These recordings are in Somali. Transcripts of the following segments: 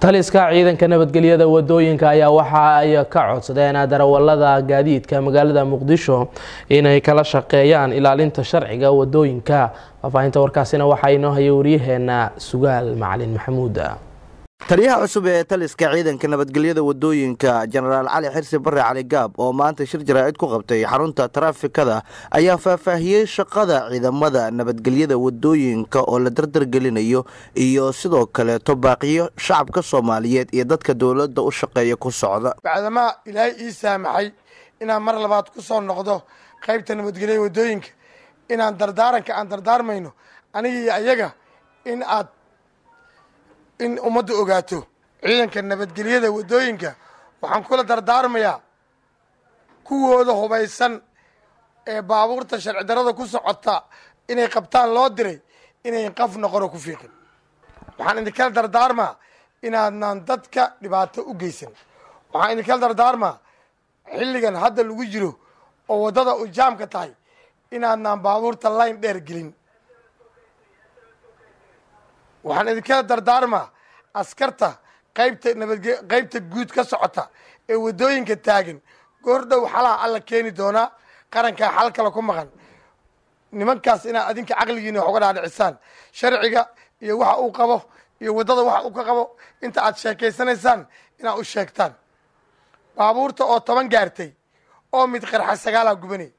taliska ciidanka nabadgelyada wadooyinka ayaa waxa ay ka codsadeen darawalada gaadiidka magaalada muqdisho inay kala shaqeeyaan ilaalinta sharciga wadooyinka faafaahinta warkaasina waxaa inoo hayay waryaheena sugaal macalin maxamuud taliyaha cusub ee taliska ciidanka nabadgelyada wadooyinka jenaraal cali xirsi bare cali gaab oo maanta shir jaraa'id ku qabtay xarunta taraafikada ayaa faahfaahiyey shaqada ciidamada nabadgelyada wadooyinka oo la dardargelinayo iyo sidoo kaleeto baaqiyo shacabka soomaaliyeed iyo dadka dowladda u shaqeeya ku socda bacdamaha ilaahay ii saamaxay inaan mar labaad ku soo noqdo qaybta nabadgelyada wadooyinka inaan dardaaranka aan dardaarmayno aniga iyo ayaga in aad in ummaddu ogaato ciidanka nabadgelyada waddooyinka waxaan kula dardaarmayaa kuwooda hubaysan ee baabuurta sharci darada ku socota inay qabtaan loo diray inayn qaf noqono ku fiiqin waxaan idin kala dardaarmaa inaadnaan dadka dhibaato u geysan waxaan idin kala dardaarmaa xilligan hadda lagu jiro oo waddada u jaamka tahay inaadnaan baabuurta layn dheer gelin waxaan idinkala dardaarmaa askarta qaybta nabadge qaybta guud ka socota ee waddooyinka taagan goor dhow xalaha alla keeni doonaa qarankaa xal kale ku maqan nimankaas inaad adinka caqligiina wax uga dhaadhicisaan sharciga iyo waxa uu qabo iyo waddada waxa uu ka qabo inta aad sheekaysanaysaan inaad u sheegtaan baabuurta oo toban gaartay oo mid qarxa sagaalaa gubanay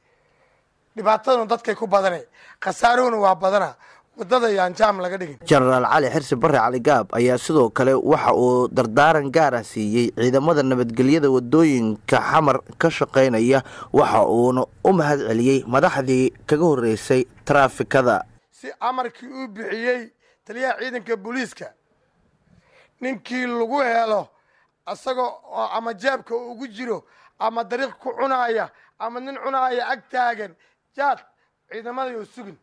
dhibaataduna dadkay ku badanay khasaaruhuna waa badanaa laga dhigin jenaraal cali xirsi bare caligaab ayaa sidoo kale waxa uu dardaaran gaara ah siiyey ciidamada nabadgelyada wadooyinka xamar ka shaqaynaya waxa uuna u mahad celiyey madaxdii kaga horeysay taraafikada si amarkii uu bixiyey taliyaha ciidanka booliiska ninkii lagu helo isagoo oo ama jaabka ugu jiro ama dariiq ku cunaaya ama nin cunaaya ag taagan jaad ciidamadayoo sugin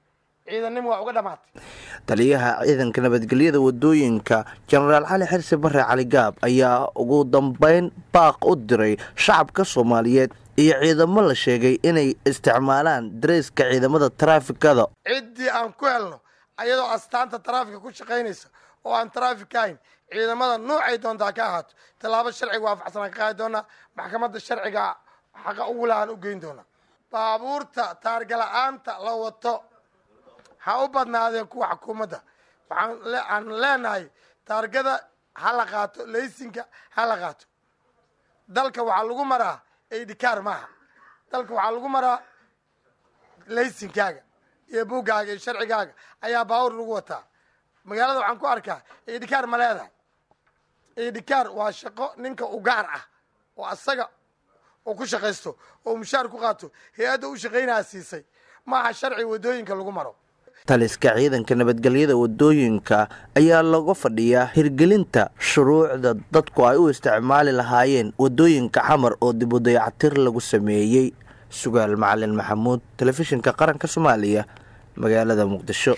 uga taliyaha ciidanka nabadgelyada wadooyinka jenaraal cali xirsi bare cali gaab ayaa ugu dambeyn baaq u diray shacabka soomaaliyeed iyo ciidamo la sheegay inay isticmaalaan dareyska ciidamada taraafikada ciddii aan ku helno ayadoo astaanta taraafika ku shaqaynaysa oo aan taraafik ka hayn ciidamada noocay doontaa ka ahaato tallaabo sharciga waafaqsanaan ka qaadi doonaa maxkamadda sharciga xaqa ugu lahaan u geyn doonaa baabuurta taargala-aanta la wato ha u badnaadeen kuwa xukuumadda waxaan leenahay taargada ha la qaato laysinka ha la qaato dalka waxaa lagu maraa aidikaar maaha dalka waxaa lagu maraa laysinkaaga iyo buuggaaga iyo sharcigaaga ayaa baawur lagu wataa magaalada waxaan ku arkaa aidikaar ma leedahay aidikaar waa shaqo ninka u gaar ah oo asaga oo ku shaqaysto oo mushaar ku qaato hay-adda u shaqaynaa siisay maaha sharci waddooyinka lagu maro taliska ciidanka nabadgelyada wadooyinka ayaa laga fadhiyaa hirgelinta shuruucda dadku ay u isticmaali lahaayeen wadooyinka xamar oo dibu dayactir lagu sameeyey sugaal macalin maxamuud telefishinka qaranka soomaaliya magaalada muqdisho